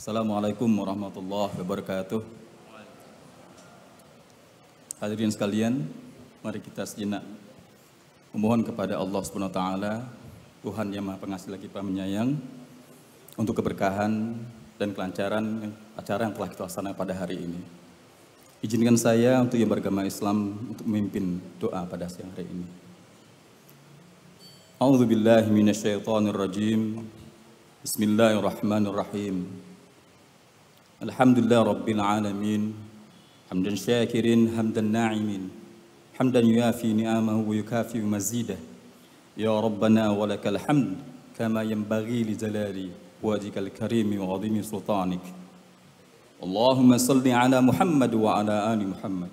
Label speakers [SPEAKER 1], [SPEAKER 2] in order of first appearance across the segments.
[SPEAKER 1] Assalamualaikum warahmatullahi wabarakatuh. Hadirin sekalian, mari kita sejenak memohon kepada Allah Subhanahu wa taala, Tuhan yang Maha Pengasih lagi Maha menyayang, untuk keberkahan dan kelancaran acara yang telah kita laksanakan pada hari ini. Izinkan saya untuk yang beragama Islam untuk memimpin doa pada siang hari ini. A'udzubillahi minasyaitonirrajim. Bismillahirrahmanirrahim. الحمد لله رب العالمين حمدا شاكرين حمدا ناعمين حمدا يوافي نعمه ويكافئ مزيده يا ربنا ولك الحمد كما ينبغي لجلال وجهك الكريم وعظيم سلطانك اللهم صل على محمد وعلى آل محمد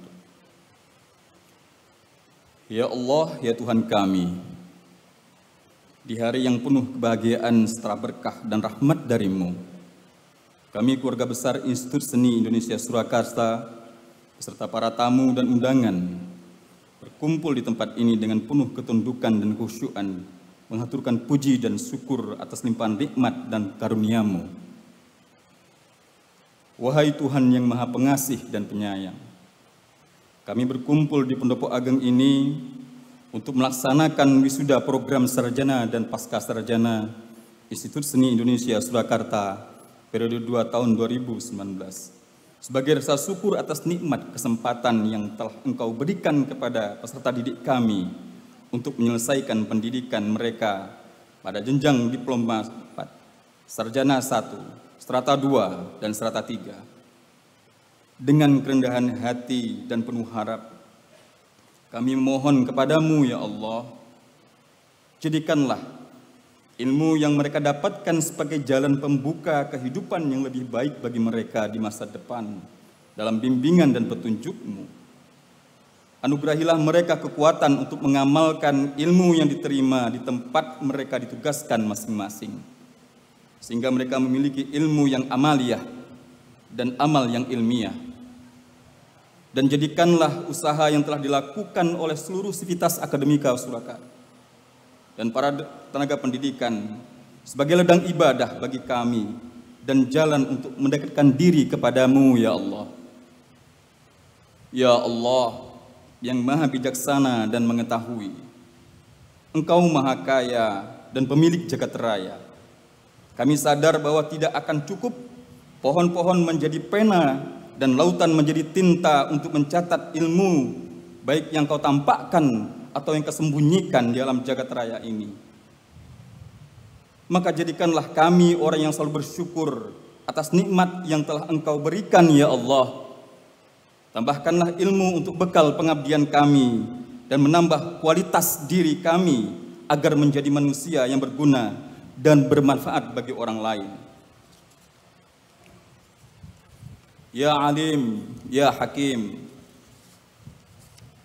[SPEAKER 1] يا الله يا Tuhan kami, di hari yang penuh kebahagiaan setelah berkah dan rahmat darimu, Kami keluarga besar Institut Seni Indonesia Surakarta beserta para tamu dan undangan berkumpul di tempat ini dengan penuh ketundukan dan khusyuan mengaturkan puji dan syukur atas limpahan nikmat dan karuniamu. Wahai Tuhan yang maha pengasih dan penyayang, kami berkumpul di pendopo ageng ini untuk melaksanakan wisuda program sarjana dan pasca sarjana Institut Seni Indonesia Surakarta periode 2 tahun 2019. Sebagai rasa syukur atas nikmat kesempatan yang telah engkau berikan kepada peserta didik kami untuk menyelesaikan pendidikan mereka pada jenjang diploma 4, sarjana 1, strata 2, dan strata 3. Dengan kerendahan hati dan penuh harap, kami mohon kepadamu ya Allah, jadikanlah Ilmu yang mereka dapatkan sebagai jalan pembuka kehidupan yang lebih baik bagi mereka di masa depan dalam bimbingan dan petunjukmu. Anugerahilah mereka kekuatan untuk mengamalkan ilmu yang diterima di tempat mereka ditugaskan masing-masing. Sehingga mereka memiliki ilmu yang amaliah dan amal yang ilmiah. Dan jadikanlah usaha yang telah dilakukan oleh seluruh sivitas akademika Surakarta dan para tenaga pendidikan sebagai ledang ibadah bagi kami dan jalan untuk mendekatkan diri kepadamu ya Allah. Ya Allah yang maha bijaksana dan mengetahui. Engkau maha kaya dan pemilik jagat raya. Kami sadar bahwa tidak akan cukup pohon-pohon menjadi pena dan lautan menjadi tinta untuk mencatat ilmu baik yang kau tampakkan atau yang kesembunyikan di alam jagat raya ini. Maka jadikanlah kami orang yang selalu bersyukur atas nikmat yang telah Engkau berikan, ya Allah. Tambahkanlah ilmu untuk bekal pengabdian kami dan menambah kualitas diri kami agar menjadi manusia yang berguna dan bermanfaat bagi orang lain. Ya Alim, Ya Hakim,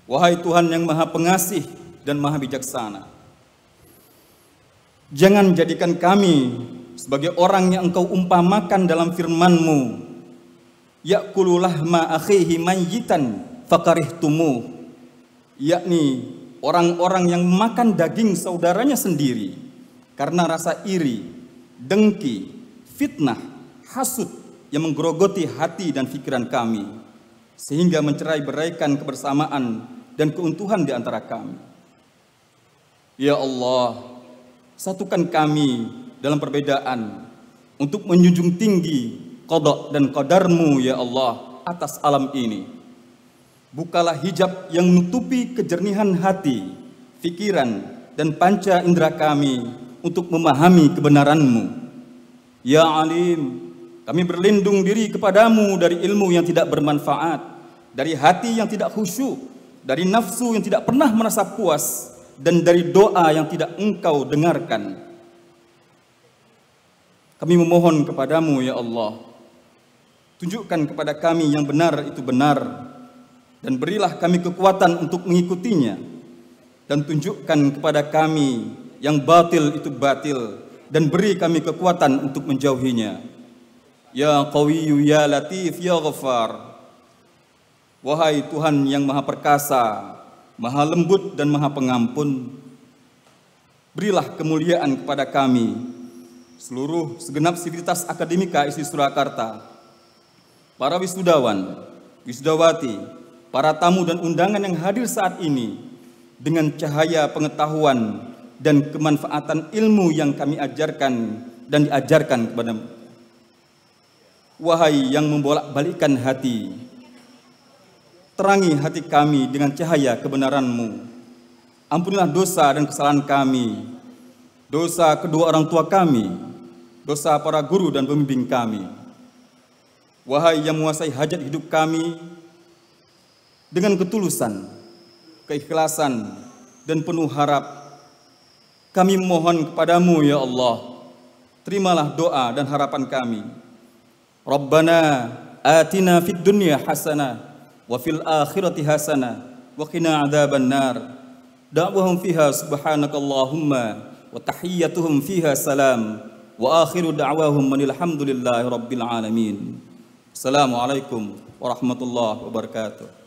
[SPEAKER 1] Wahai Tuhan yang maha pengasih dan maha bijaksana, jangan jadikan kami sebagai orang yang engkau umpamakan dalam FirmanMu, Yakululah ma akhihi mayyitan fakarihtumu. Yakni orang-orang yang makan daging saudaranya sendiri karena rasa iri, dengki, fitnah, hasut yang menggerogoti hati dan pikiran kami sehingga mencerai beraikan kebersamaan dan keuntuhan di antara kami. Ya Allah, satukan kami dalam perbedaan untuk menjunjung tinggi kodok dan kodarmu ya Allah atas alam ini. Bukalah hijab yang menutupi kejernihan hati, pikiran, dan panca indera kami untuk memahami kebenaranmu. Ya Alim, kami berlindung diri kepadamu dari ilmu yang tidak bermanfaat dari hati yang tidak khusyuk, dari nafsu yang tidak pernah merasa puas, dan dari doa yang tidak engkau dengarkan. Kami memohon kepadamu ya Allah, tunjukkan kepada kami yang benar itu benar, dan berilah kami kekuatan untuk mengikutinya, dan tunjukkan kepada kami yang batil itu batil, dan beri kami kekuatan untuk menjauhinya. Ya Qawiyu, Ya Latif Ya Ghaffar Wahai Tuhan yang maha perkasa, maha lembut dan maha pengampun, berilah kemuliaan kepada kami, seluruh segenap sivitas akademika isi Surakarta, para wisudawan, wisudawati, para tamu dan undangan yang hadir saat ini, dengan cahaya pengetahuan dan kemanfaatan ilmu yang kami ajarkan dan diajarkan kepada Wahai yang membolak-balikan hati, Terangi hati kami dengan cahaya kebenaran-Mu. Ampunilah dosa dan kesalahan kami, dosa kedua orang tua kami, dosa para guru dan pembimbing kami. Wahai yang menguasai hajat hidup kami, dengan ketulusan, keikhlasan, dan penuh harap, kami mohon kepadamu ya Allah, terimalah doa dan harapan kami. Rabbana atina fid dunya hasanah وفي الآخرة حسنة وقنا عذاب النار دعوهم فيها سبحانك اللهم وتحيتهم فيها سلام وآخر دعواهم من الحمد لله رب العالمين السلام عليكم ورحمة الله وبركاته